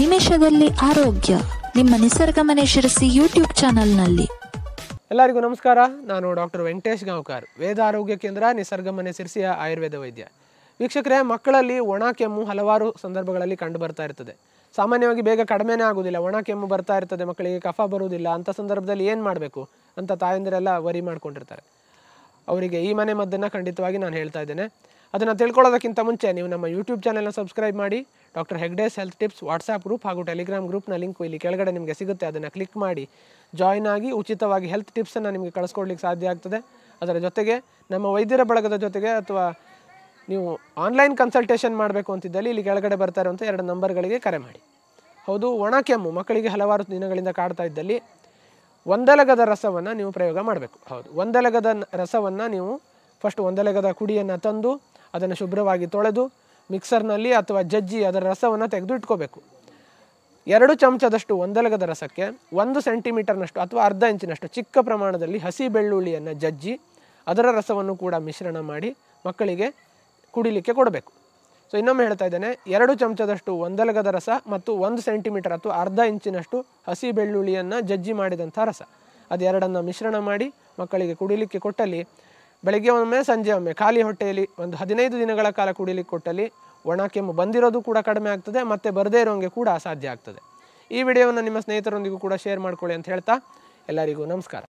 ನಿಮಿಷದಲ್ಲಿ ಆರೋಗ್ಯ ನಿಮ್ಮ ನಿಸರ್ಗ ಶಿರಸಿ ಯೂಟ್ಯೂಬ್ ಚಾನಲ್ನಲ್ಲಿ ಎಲ್ಲರಿಗೂ ನಮಸ್ಕಾರ ನಾನು ಡಾಕ್ಟರ್ ವೆಂಕಟೇಶ್ ಗಾಂವ್ಕರ್ ವೇದ ಆರೋಗ್ಯ ಕೇಂದ್ರ ನಿಸರ್ಗ ಮನೆ ಆಯುರ್ವೇದ ವೈದ್ಯ ವೀಕ್ಷಕರೇ ಮಕ್ಕಳಲ್ಲಿ ಒಣ ಕೆಮ್ಮು ಹಲವಾರು ಸಂದರ್ಭಗಳಲ್ಲಿ ಕಂಡು ಬರ್ತಾ ಇರ್ತದೆ ಸಾಮಾನ್ಯವಾಗಿ ಬೇಗ ಕಡಿಮೆನೇ ಆಗೋದಿಲ್ಲ ಒಣ ಕೆಮ್ಮು ಬರ್ತಾ ಇರ್ತದೆ ಮಕ್ಕಳಿಗೆ ಕಫ ಬರುವುದಿಲ್ಲ ಅಂತ ಸಂದರ್ಭದಲ್ಲಿ ಏನು ಮಾಡಬೇಕು ಅಂತ ತಾಯಂದಿರೆಲ್ಲ ವರಿ ಮಾಡ್ಕೊಂಡಿರ್ತಾರೆ ಅವರಿಗೆ ಈ ಮನೆ ಮದ್ದನ್ನು ಖಂಡಿತವಾಗಿ ನಾನು ಹೇಳ್ತಾ ಇದ್ದೇನೆ ಅದನ್ನು ತಿಳ್ಕೊಳ್ಳೋದಕ್ಕಿಂತ ಮುಂಚೆ ನೀವು ನಮ್ಮ ಯೂಟ್ಯೂಬ್ ಚಾನಲ್ನ ಸಬ್ಸ್ಕ್ರೈಬ್ ಮಾಡಿ doctor Hegde's health tips WhatsApp group ಹಾಗೂ ಟೆಲಿಗ್ರಾಮ್ ಗ್ರೂಪ್ನ ಲಿಂಕ್ ಇಲ್ಲಿ ಕೆಳಗಡೆ ನಿಮಗೆ ಸಿಗುತ್ತೆ ಅದನ್ನು ಕ್ಲಿಕ್ ಮಾಡಿ ಜಾಯ್ನ್ ಆಗಿ ಉಚಿತವಾಗಿ ಹೆಲ್ತ್ ಟಿಪ್ಸನ್ನು ನಿಮಗೆ ಕಳಿಸ್ಕೊಡ್ಲಿಕ್ಕೆ ಸಾಧ್ಯ ಆಗ್ತದೆ ಅದರ ಜೊತೆಗೆ ನಮ್ಮ ವೈದ್ಯರ ಬಳಗದ ಜೊತೆಗೆ ಅಥವಾ ನೀವು ಆನ್ಲೈನ್ ಕನ್ಸಲ್ಟೇಷನ್ ಮಾಡಬೇಕು ಅಂತಿದ್ದಲ್ಲಿ ಇಲ್ಲಿ ಕೆಳಗಡೆ ಬರ್ತಾ ಇರುವಂಥ ಎರಡು ನಂಬರ್ಗಳಿಗೆ ಕರೆ ಮಾಡಿ ಹೌದು ಒಣ ಕೆಮ್ಮು ಮಕ್ಕಳಿಗೆ ಹಲವಾರು ದಿನಗಳಿಂದ ಕಾಡ್ತಾ ಇದ್ದಲ್ಲಿ ಒಂದಲಗದ ರಸವನ್ನು ನೀವು ಪ್ರಯೋಗ ಮಾಡಬೇಕು ಹೌದು ಒಂದಲಗದ ರಸವನ್ನು ನೀವು ಫಸ್ಟ್ ಒಂದಲಗದ ಕುಡಿಯನ್ನು ತಂದು ಅದನ್ನು ಶುಭ್ರವಾಗಿ ತೊಳೆದು ಮಿಕ್ಸರ್ನಲ್ಲಿ ಅಥವಾ ಜಜ್ಜಿ ಅದರ ರಸವನ್ನು ತೆಗೆದು ಇಟ್ಕೋಬೇಕು ಎರಡು ಚಮಚದಷ್ಟು ಒಂದಲಗದ ರಸಕ್ಕೆ ಒಂದು ಸೆಂಟಿಮೀಟರ್ನಷ್ಟು ಅಥವಾ ಅರ್ಧ ಇಂಚಿನಷ್ಟು ಚಿಕ್ಕ ಪ್ರಮಾಣದಲ್ಲಿ ಹಸಿ ಬೆಳ್ಳುಳ್ಳಿಯನ್ನು ಜಜ್ಜಿ ಅದರ ರಸವನ್ನು ಕೂಡ ಮಿಶ್ರಣ ಮಾಡಿ ಮಕ್ಕಳಿಗೆ ಕುಡಿಲಿಕ್ಕೆ ಕೊಡಬೇಕು ಸೊ ಇನ್ನೊಮ್ಮೆ ಹೇಳ್ತಾ ಇದ್ದೇನೆ ಎರಡು ಚಮಚದಷ್ಟು ಒಂದಲಗದ ರಸ ಮತ್ತು ಒಂದು ಸೆಂಟಿಮೀಟರ್ ಅಥವಾ ಅರ್ಧ ಇಂಚಿನಷ್ಟು ಹಸಿ ಬೆಳ್ಳುಳ್ಳಿಯನ್ನು ಜಜ್ಜಿ ಮಾಡಿದಂಥ ರಸ ಅದೆರಡನ್ನು ಮಿಶ್ರಣ ಮಾಡಿ ಮಕ್ಕಳಿಗೆ ಕುಡಿಲಿಕ್ಕೆ ಕೊಟ್ಟಲ್ಲಿ ಬೆಳಗ್ಗೆ ಒಮ್ಮೆ ಸಂಜೆ ಒಮ್ಮೆ ಖಾಲಿ ಹೊಟ್ಟೆಯಲ್ಲಿ ಒಂದು ಹದಿನೈದು ದಿನಗಳ ಕಾಲ ಕುಡಿಲಿಕ್ಕೆ ಕೊಟ್ಟಲ್ಲಿ ಒಣ ಕೆಮ್ಮು ಬಂದಿರೋದು ಕೂಡ ಕಡಿಮೆ ಆಗ್ತದೆ ಮತ್ತೆ ಬರದೇ ಇರೋಂಗೆ ಕೂಡ ಅಸಾಧ್ಯ ಆಗ್ತದೆ ಈ ವಿಡಿಯೋವನ್ನು ನಿಮ್ಮ ಸ್ನೇಹಿತರೊಂದಿಗೂ ಕೂಡ ಶೇರ್ ಮಾಡ್ಕೊಳ್ಳಿ ಅಂತ ಹೇಳ್ತಾ ಎಲ್ಲರಿಗೂ ನಮಸ್ಕಾರ